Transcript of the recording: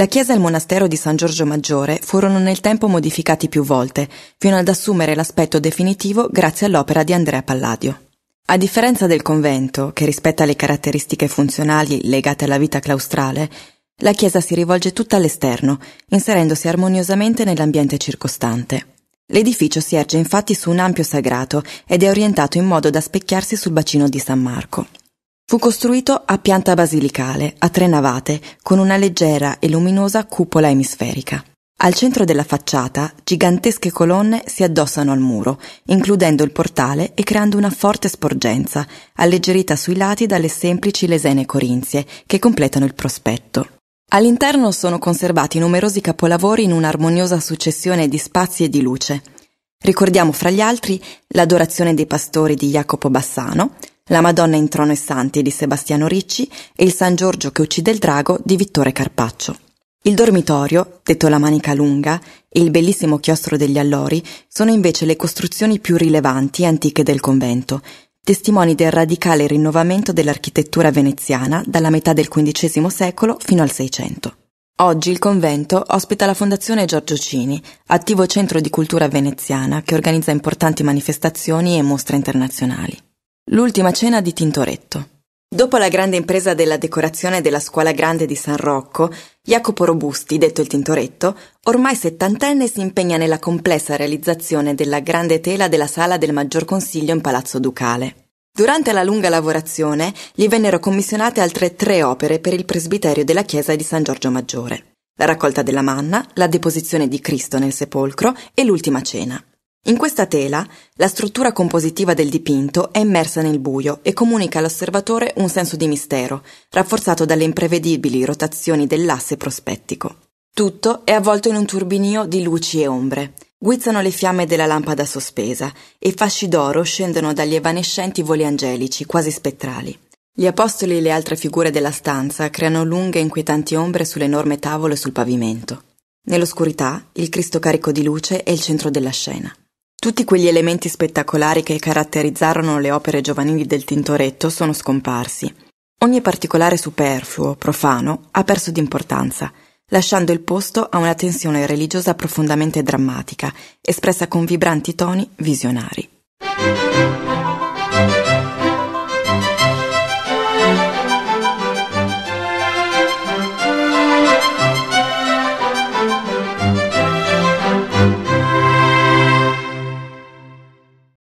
La chiesa e il monastero di San Giorgio Maggiore furono nel tempo modificati più volte, fino ad assumere l'aspetto definitivo grazie all'opera di Andrea Palladio. A differenza del convento, che rispetta le caratteristiche funzionali legate alla vita claustrale, la chiesa si rivolge tutta all'esterno, inserendosi armoniosamente nell'ambiente circostante. L'edificio si erge infatti su un ampio sagrato ed è orientato in modo da specchiarsi sul bacino di San Marco. Fu costruito a pianta basilicale, a tre navate, con una leggera e luminosa cupola emisferica. Al centro della facciata gigantesche colonne si addossano al muro, includendo il portale e creando una forte sporgenza, alleggerita sui lati dalle semplici lesene corinzie che completano il prospetto. All'interno sono conservati numerosi capolavori in un'armoniosa successione di spazi e di luce. Ricordiamo fra gli altri l'adorazione dei pastori di Jacopo Bassano, la Madonna in Trono e Santi di Sebastiano Ricci e il San Giorgio che uccide il drago di Vittore Carpaccio. Il dormitorio, detto la Manica Lunga, e il bellissimo chiostro degli Allori sono invece le costruzioni più rilevanti e antiche del convento, testimoni del radicale rinnovamento dell'architettura veneziana dalla metà del XV secolo fino al Seicento. Oggi il convento ospita la Fondazione Giorgio Cini, attivo centro di cultura veneziana che organizza importanti manifestazioni e mostre internazionali. L'ultima cena di Tintoretto. Dopo la grande impresa della decorazione della Scuola Grande di San Rocco, Jacopo Robusti, detto il Tintoretto, ormai settantenne si impegna nella complessa realizzazione della grande tela della sala del Maggior Consiglio in Palazzo Ducale. Durante la lunga lavorazione gli vennero commissionate altre tre opere per il presbiterio della chiesa di San Giorgio Maggiore. La raccolta della manna, la deposizione di Cristo nel sepolcro e l'ultima cena. In questa tela la struttura compositiva del dipinto è immersa nel buio e comunica all'osservatore un senso di mistero, rafforzato dalle imprevedibili rotazioni dell'asse prospettico. Tutto è avvolto in un turbinio di luci e ombre. Guizzano le fiamme della lampada sospesa e fasci d'oro scendono dagli evanescenti voli angelici, quasi spettrali. Gli apostoli e le altre figure della stanza creano lunghe e inquietanti ombre sull'enorme tavolo e sul pavimento. Nell'oscurità, il Cristo carico di luce è il centro della scena. Tutti quegli elementi spettacolari che caratterizzarono le opere giovanili del Tintoretto sono scomparsi. Ogni particolare superfluo, profano, ha perso di importanza, lasciando il posto a una tensione religiosa profondamente drammatica, espressa con vibranti toni visionari.